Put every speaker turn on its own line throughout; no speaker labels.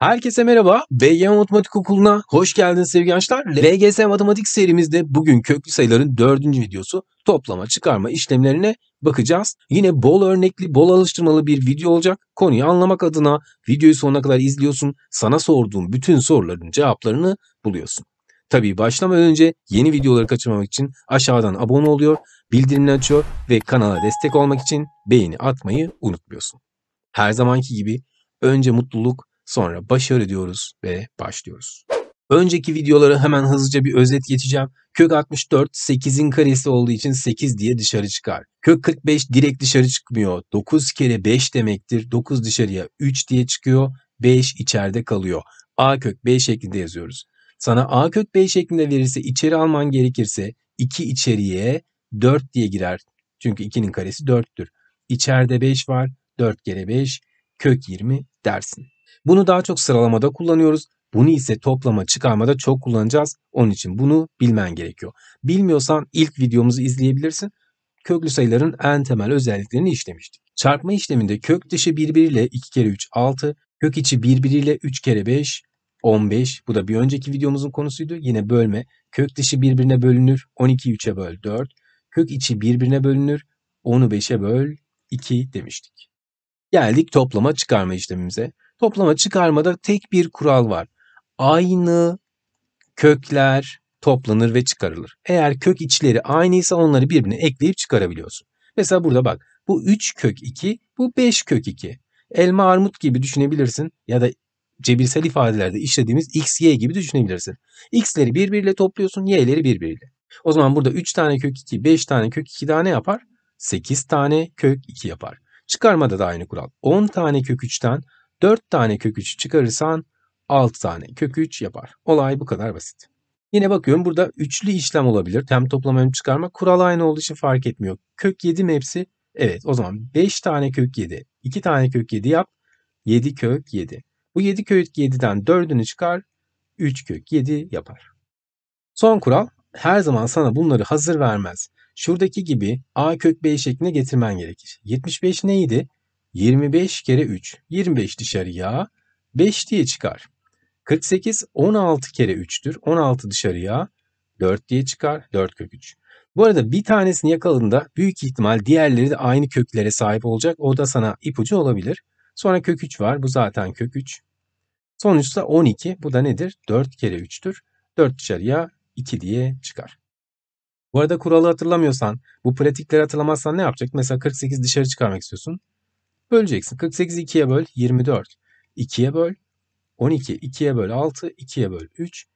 Herkese merhaba. BGM Matematik Okulu'na hoş geldiniz sevgili gençler. LGS Matematik serimizde bugün köklü sayıların dördüncü videosu toplama, çıkarma işlemlerine bakacağız. Yine bol örnekli, bol alıştırmalı bir video olacak. Konuyu anlamak adına videoyu sonuna kadar izliyorsun. Sana sorduğum bütün soruların cevaplarını buluyorsun. Tabii başlamadan önce yeni videoları kaçırmamak için aşağıdan abone oluyor, bildirimini açıyor ve kanala destek olmak için beğeni atmayı unutmuyorsun. Her zamanki gibi önce mutluluk, sonra başarı diyoruz ve başlıyoruz. Önceki videoları hemen hızlıca bir özet geçeceğim. Kök 64 8'in karesi olduğu için 8 diye dışarı çıkar. Kök 45 direkt dışarı çıkmıyor. 9 kere 5 demektir. 9 dışarıya 3 diye çıkıyor. 5 içeride kalıyor. A kök B şeklinde yazıyoruz. Sana A kök B şeklinde verirse içeri alman gerekirse 2 içeriye 4 diye girer. Çünkü 2'nin karesi 4'tür. İçeride 5 var. 4 kere 5 kök 20 dersin. Bunu daha çok sıralamada kullanıyoruz. Bunu ise toplama çıkarmada çok kullanacağız. Onun için bunu bilmen gerekiyor. Bilmiyorsan ilk videomuzu izleyebilirsin. Köklü sayıların en temel özelliklerini işlemiştik. Çarpma işleminde kök dışı birbiriyle 2 kere 3 6, kök içi birbiriyle 3 kere 5 15. Bu da bir önceki videomuzun konusuydu. Yine bölme. Kök dışı birbirine bölünür. 12'yi 3'e böl 4. Kök içi birbirine bölünür. 10'u 5'e böl 2 demiştik. Geldik toplama çıkarma işlemimize. Toplama çıkarmada tek bir kural var. Aynı kökler toplanır ve çıkarılır. Eğer kök içleri aynıysa onları birbirine ekleyip çıkarabiliyorsun. Mesela burada bak bu 3 kök 2 bu 5 kök 2. Elma armut gibi düşünebilirsin ya da cebirsel ifadelerde işlediğimiz x, y gibi düşünebilirsin. x'leri birbiriyle topluyorsun, y'leri birbiriyle. O zaman burada 3 tane kök 2, 5 tane kök 2 daha ne yapar? 8 tane kök 2 yapar. Çıkarmada da aynı kural. 10 tane kök 3'ten 4 tane kök 3 çıkarırsan 6 tane kök 3 yapar. Olay bu kadar basit. Yine bakıyorum burada üçlü işlem olabilir. Hem toplama hem çıkarma. Kural aynı olduğu için fark etmiyor. Kök 7 mi hepsi? Evet o zaman 5 tane kök 7, 2 tane kök 7 yap. 7 kök 7. Bu 7 kök 7'den 4'ünü çıkar. 3 kök 7 yapar. Son kural her zaman sana bunları hazır vermez. Şuradaki gibi a kök b şeklinde getirmen gerekir. 75 neydi? 25 kere 3. 25 dışarıya 5 diye çıkar. 48 16 kere 3'tür. 16 dışarıya 4 diye çıkar. 4 kök 3. Bu arada bir tanesini yakaladığında büyük ihtimal diğerleri de aynı köklere sahip olacak. O da sana ipucu olabilir. Sonra kök 3 var. Bu zaten kök 3. Sonuçta 12. Bu da nedir? 4 kere 3'tür. 4 dışarıya 2 diye çıkar. Bu arada kuralı hatırlamıyorsan, bu pratikleri hatırlamazsan ne yapacak? Mesela 48 dışarı çıkarmak istiyorsun. Böleceksin. 48'i 2'ye böl 24. 2'ye böl 12. 2'ye böl 6. 2'ye böl 3.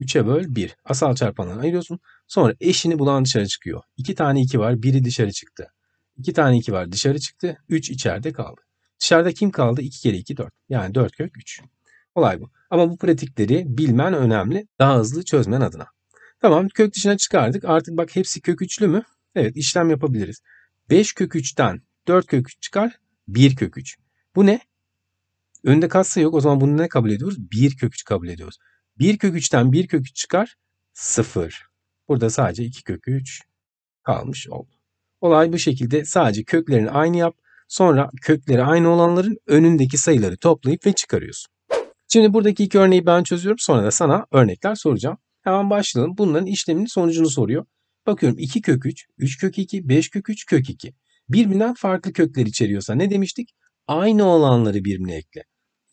3'e böl 1. Asal çarpanlarını ayırıyorsun. Sonra eşini bulan dışarı çıkıyor. 2 tane 2 var. Biri dışarı çıktı. 2 tane 2 var. Dışarı çıktı. 3 içeride kaldı. Dışarıda kim kaldı? 2 kere 2 4. Yani 4 kök 3. Olay bu. Ama bu pratikleri bilmen önemli. Daha hızlı çözmen adına. Tamam kök dışına çıkardık. Artık bak hepsi kök üçlü mü? Evet işlem yapabiliriz. 5 kök 3'ten 4 kök 3 çıkar. 1 kök 3. Bu ne? Önde katsa yok. O zaman bunu ne kabul ediyoruz? 1 kök 3 kabul ediyoruz. 1 kök 3'ten 1 kök 3 çıkar 0. Burada sadece 2 kök 3 kalmış oldu. Olay bu şekilde sadece köklerini aynı yap. Sonra kökleri aynı olanların önündeki sayıları toplayıp ve çıkarıyorsun. Şimdi buradaki iki örneği ben çözüyorum. Sonra da sana örnekler soracağım. Hemen başlayalım. Bunların işleminin sonucunu soruyor. Bakıyorum 2 kök 3, 3 kök 2, 5 kök 3, kök 2 birbirinden farklı kökler içeriyorsa ne demiştik? Aynı olanları birbirine ekle.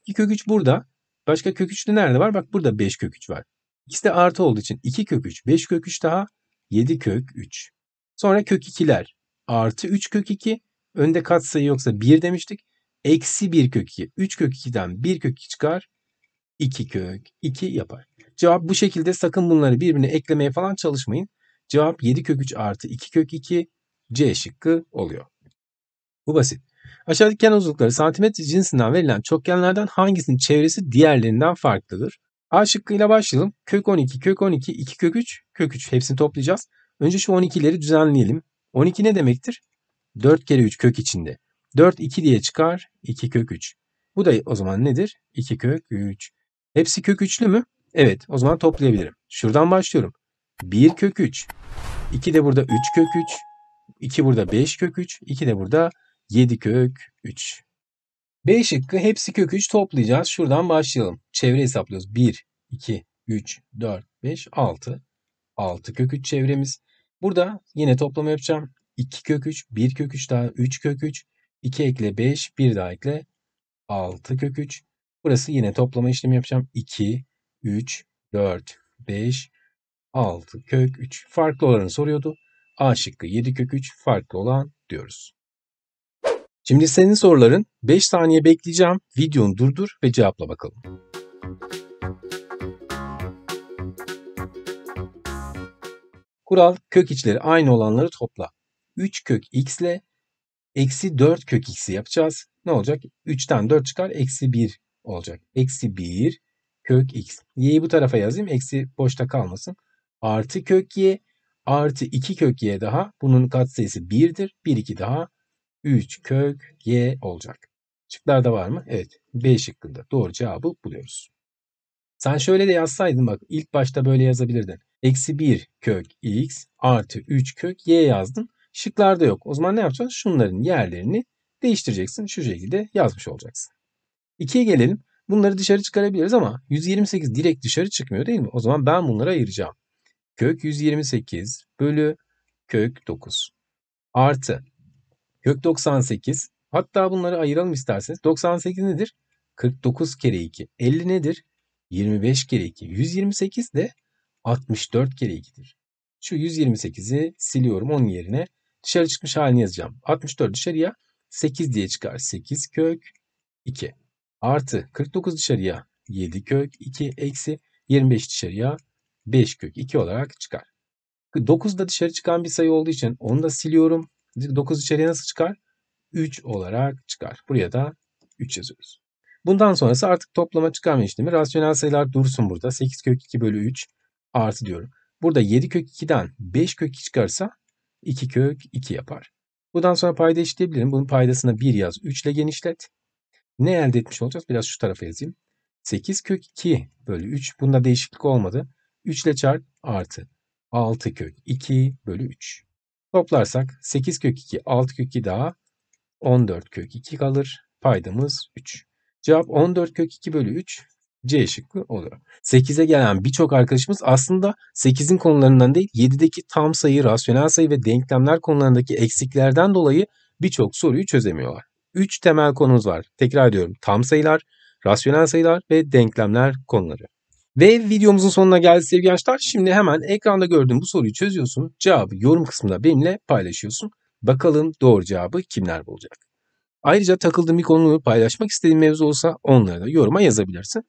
2 kök 3 burada. Başka kök 3 de nerede var? Bak burada 5 kök 3 var. İkisi de artı olduğu için 2 kök 3, 5 kök 3 daha 7 kök 3. Sonra kök 2'ler artı 3 kök 2. Önde katsayı yoksa 1 demiştik. Eksi 1 kök 2. 3 kök 2'den 1 kök 2 çıkar. 2 kök 2 yapar. Cevap bu şekilde sakın bunları birbirine eklemeye falan çalışmayın. Cevap 7 kök 3 artı 2 kök 2 C şıkkı oluyor. Bu basit. Aşağıdaki kenar uzunlukları santimetre cinsinden verilen çokgenlerden hangisinin çevresi diğerlerinden farklıdır? A şıkkıyla başlayalım. Kök 12, kök 12, 2 kök 3, kök 3. Hepsini toplayacağız. Önce şu 12'leri düzenleyelim. 12 ne demektir? 4 kere 3 kök içinde. 4 2 diye çıkar. 2 kök 3. Bu da o zaman nedir? 2 kök 3. Hepsi kök üçlü mü? Evet. O zaman toplayabilirim. Şuradan başlıyorum. 1 kök 3. 2 de burada 3 kök 3. 2 burada 5 kök 3, 2 de burada 7 kök 3. B şıkkı hepsi kök 3 toplayacağız. Şuradan başlayalım. Çevre hesaplıyoruz. 1, 2, 3, 4, 5, 6. 6 kök 3 çevremiz. Burada yine toplama yapacağım. 2 kök 3, 1 kök 3 daha 3 kök 3. 2 ekle 5, 1 daha ekle 6 kök 3. Burası yine toplama işlemi yapacağım. 2, 3, 4, 5, 6 kök 3. Farklı olanı soruyordu. A şıkkı 7 kök 3 farklı olan diyoruz. Şimdi senin soruların 5 saniye bekleyeceğim. Videonu durdur ve cevapla bakalım. Kural kök içleri aynı olanları topla. 3 kök x ile eksi 4 kök x'i yapacağız. Ne olacak? 3'ten 4 çıkar eksi 1 olacak. Eksi 1 kök x. Y'yi bu tarafa yazayım. Eksi boşta kalmasın. Artı kök y artı 2 kök y daha bunun katsayısı 1'dir. 1 2 daha 3 kök y olacak. Şıklarda var mı? Evet. B şıkkında doğru cevabı buluyoruz. Sen şöyle de yazsaydın bak ilk başta böyle yazabilirdin. Eksi 1 kök x artı 3 kök y yazdın. Şıklarda yok. O zaman ne yapacaksın? Şunların yerlerini değiştireceksin. Şu şekilde yazmış olacaksın. 2'ye gelelim. Bunları dışarı çıkarabiliriz ama 128 direkt dışarı çıkmıyor değil mi? O zaman ben bunları ayıracağım kök 128 bölü kök 9 artı kök 98 hatta bunları ayıralım isterseniz 98 nedir? 49 kere 2 50 nedir? 25 kere 2 128 de 64 kere 2'dir. Şu 128'i siliyorum onun yerine dışarı çıkmış halini yazacağım. 64 dışarıya 8 diye çıkar. 8 kök 2 artı 49 dışarıya 7 kök 2 eksi 25 dışarıya 5 kök 2 olarak çıkar. 9 da dışarı çıkan bir sayı olduğu için onu da siliyorum. 9 içeriye nasıl çıkar? 3 olarak çıkar. Buraya da 3 yazıyoruz. Bundan sonrası artık toplama çıkarma işlemi. Rasyonel sayılar dursun burada. 8 kök 2 bölü 3 artı diyorum. Burada 7 kök 2'den 5 kök 2 çıkarsa 2 kök 2 yapar. Bundan sonra payda eşitleyebilirim. Bunun paydasına 1 yaz 3 ile genişlet. Ne elde etmiş olacağız? Biraz şu tarafa yazayım. 8 kök 2 bölü 3. Bunda değişiklik olmadı. 3 ile çarp artı 6 kök 2 bölü 3. Toplarsak 8 kök 2 6 kök 2 daha 14 kök 2 kalır. Paydamız 3. Cevap 14 kök 2 bölü 3 C şıkkı olur? 8'e gelen birçok arkadaşımız aslında 8'in konularından değil 7'deki tam sayı, rasyonel sayı ve denklemler konularındaki eksiklerden dolayı birçok soruyu çözemiyorlar. 3 temel konumuz var. Tekrar ediyorum tam sayılar, rasyonel sayılar ve denklemler konuları. Ve videomuzun sonuna geldi sevgili gençler. Şimdi hemen ekranda gördüğün bu soruyu çözüyorsun. Cevabı yorum kısmında benimle paylaşıyorsun. Bakalım doğru cevabı kimler bulacak? Ayrıca takıldığın bir konuyu paylaşmak istediğin mevzu olsa onları da yoruma yazabilirsin.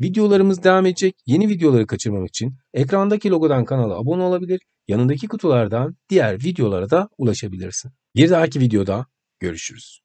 Videolarımız devam edecek. Yeni videoları kaçırmamak için ekrandaki logodan kanala abone olabilir, yanındaki kutulardan diğer videolara da ulaşabilirsin. Bir dahaki videoda görüşürüz.